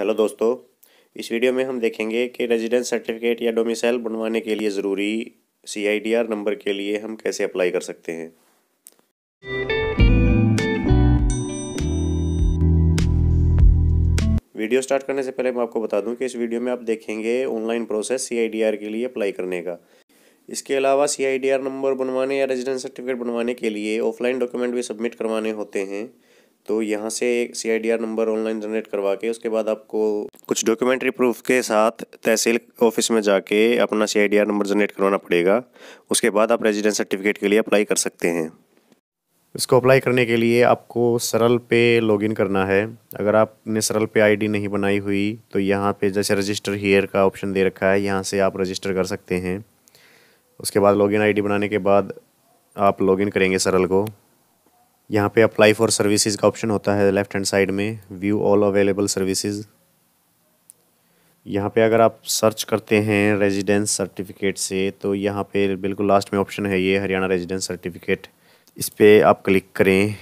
hello दोस्तों इस video में हम देखेंगे कि रेजिडेंस सर्टिफिकेट या डोमिसाइल बनवाने के लिए ज़रूरी सीआईडीआर नंबर के लिए हम कैसे अप्लाई कर सकते हैं वीडियो स्टार्ट करने से पहले मैं आपको बता दूं कि इस वीडियो में आप देखेंगे ऑनलाइन प्रोसेस सीआईडीआर के लिए अप्लाई करने का इसके अलावा आर नंबर बनवाने या रेजिडेंस सर्टिफिकेट बनवाने के लिए ऑफलाइन डॉक्यूमेंट भी सबमिट करवाने होते हैं तो यहाँ से एक C I D R number online generate करवा के उसके बाद आपको कुछ डॉक्यूमेंट्री प्रूफ के साथ तहसील ऑफिस में जाके अपना C I D R number generate करवाना पड़ेगा उसके बाद आप रेजिडेंस सर्टिफिकेट के लिए अप्लाई कर सकते हैं इसको अप्लाई करने के लिए आपको सरल पे लॉगिन करना है अगर आपने सरल पे आईडी नहीं बनाई हुई तो यहाँ पे जैसे रजिस्टर हीयर का ऑप्शन दे रखा है यहाँ से आप रजिस्टर कर सकते हैं उसके बाद लॉगिन आईडी बनाने के बाद आप लॉगिन करेंगे सरल को यहाँ पे अप्लाई फॉर सर्विसेज का ऑप्शन होता है लेफ्ट हैंड साइड में व्यू ऑल अवेलेबल सर्विसेज यहाँ पे अगर आप सर्च करते हैं रेजिडेंस सर्टिफिकेट से तो यहाँ पे बिल्कुल लास्ट में ऑप्शन है ये हरियाणा रेजिडेंस सर्टिफिकेट इस पर आप क्लिक करें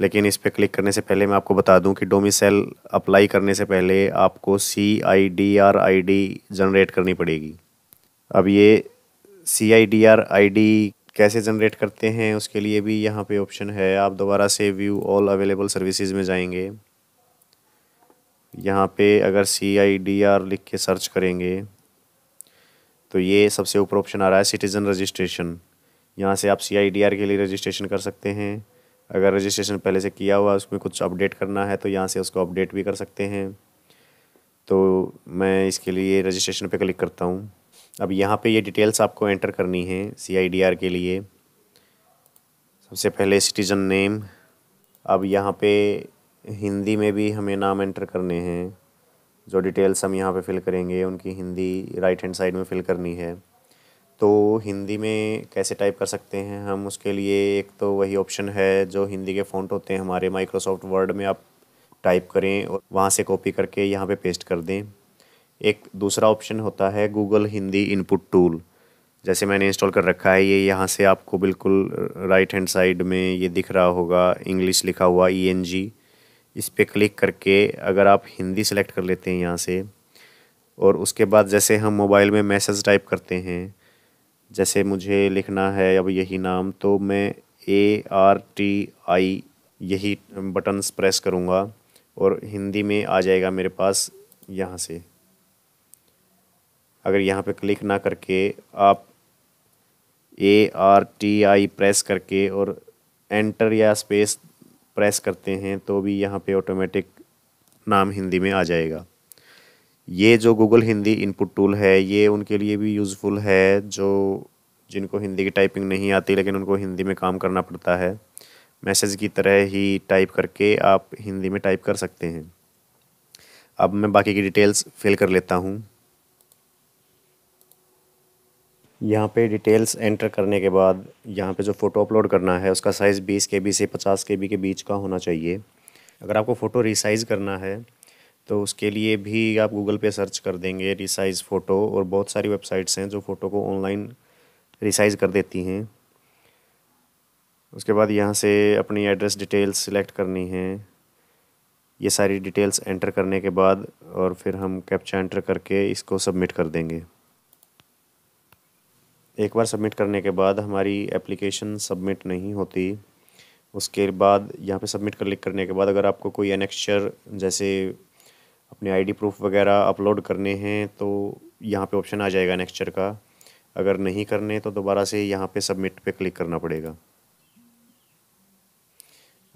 लेकिन इस पर क्लिक करने से पहले मैं आपको बता दूं कि डोमिसल अप्लाई करने से पहले आपको C I D R I D generate करनी पड़ेगी अब ये C I D R I D कैसे जनरेट करते हैं उसके लिए भी यहाँ पे ऑप्शन है आप दोबारा से व्यू ऑल अवेलेबल सर्विसेज में जाएंगे यहाँ पे अगर सी आई डी आर लिख के सर्च करेंगे तो ये सबसे ऊपर ऑप्शन आ रहा है सिटीज़न रजिस्ट्रेशन यहाँ से आप सी आई डी आर के लिए रजिस्ट्रेशन कर सकते हैं अगर रजिस्ट्रेशन पहले से किया हुआ उसमें कुछ अपडेट करना है तो यहाँ से उसको अपडेट भी कर सकते हैं तो मैं इसके लिए रजिस्ट्रेशन पे क्लिक करता हूँ अब यहाँ पे ये डिटेल्स आपको एंटर करनी है सीआईडीआर के लिए सबसे पहले सिटीजन नेम अब यहाँ पे हिंदी में भी हमें नाम एंटर करने हैं जो डिटेल्स हम यहाँ पे फिल करेंगे उनकी हिंदी राइट हैंड साइड में फिल करनी है तो हिंदी में कैसे टाइप कर सकते हैं हम उसके लिए एक तो वही ऑप्शन है जो हिंदी के फ़ॉन्ट होते हैं हमारे माइक्रोसॉफ्ट वर्ड में आप टाइप करें और वहाँ से कॉपी करके यहाँ पे पेस्ट कर दें एक दूसरा ऑप्शन होता है गूगल हिंदी इनपुट टूल जैसे मैंने इंस्टॉल कर रखा है ये यहाँ से आपको बिल्कुल राइट हैंड साइड में ये दिख रहा होगा इंग्लिश लिखा हुआ ई एन जी इस पर क्लिक करके अगर आप हिंदी सेलेक्ट कर लेते हैं यहाँ से और उसके बाद जैसे हम मोबाइल में मैसेज टाइप करते हैं जैसे मुझे लिखना है अब यही नाम तो मैं ए आर टी आई यही बटन्स प्रेस करूँगा और हिंदी में आ जाएगा मेरे पास यहाँ से अगर यहाँ पे क्लिक ना करके आप A R T I press करके और एंटर या स्पेस प्रेस करते हैं तो भी यहाँ पे ऑटोमेटिक नाम हिंदी में आ जाएगा ये जो गूगल हिंदी इनपुट टूल है ये उनके लिए भी यूज़फुल है जो जिनको हिंदी की टाइपिंग नहीं आती लेकिन उनको हिंदी में काम करना पड़ता है मैसेज की तरह ही टाइप करके आप हिंदी में टाइप कर सकते हैं अब मैं बाकी की डिटेल्स फिल कर लेता हूँ यहाँ पे डिटेल्स एंटर करने के बाद यहाँ पे जो फ़ोटो अपलोड करना है उसका साइज़ बीस के बी से पचास के बी के बीच का होना चाहिए अगर आपको फ़ोटो रिसाइज़ करना है तो उसके लिए भी आप गूगल पे सर्च कर देंगे रिसाइज़ फ़ोटो और बहुत सारी वेबसाइट्स हैं जो फ़ोटो को ऑनलाइन रिसाइज़ कर देती हैं उसके बाद यहाँ से अपनी एड्रेस डिटेल्स सिलेक्ट करनी है ये सारी डिटेल्स एंटर करने के बाद और फिर हम कैप्चा एंटर करके इसको सबमिट कर देंगे एक बार सबमिट करने के बाद हमारी एप्लीकेशन सबमिट नहीं होती उसके बाद यहाँ पे सबमिट कर क्लिक करने के बाद अगर आपको कोई एनेक्चर जैसे अपने आईडी प्रूफ वगैरह अपलोड करने हैं तो यहाँ पे ऑप्शन आ जाएगा एनेक्चर का अगर नहीं करने तो दोबारा से यहाँ पे सबमिट पे क्लिक करना पड़ेगा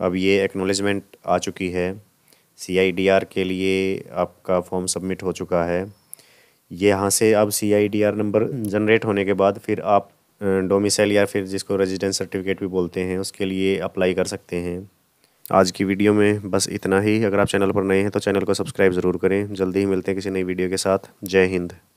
अब ये एक्नोलेजमेंट आ चुकी है सी के लिए आपका फॉर्म सबमिट हो चुका है यहाँ से अब C I D R number generate होने के बाद फिर आप डोमिसाइल या फिर जिसको रेजिडेंस सर्टिफिकेट भी बोलते हैं उसके लिए अप्लाई कर सकते हैं आज की वीडियो में बस इतना ही अगर आप चैनल पर नए हैं तो चैनल को सब्सक्राइब ज़रूर करें जल्दी ही मिलते हैं किसी नई वीडियो के साथ जय हिंद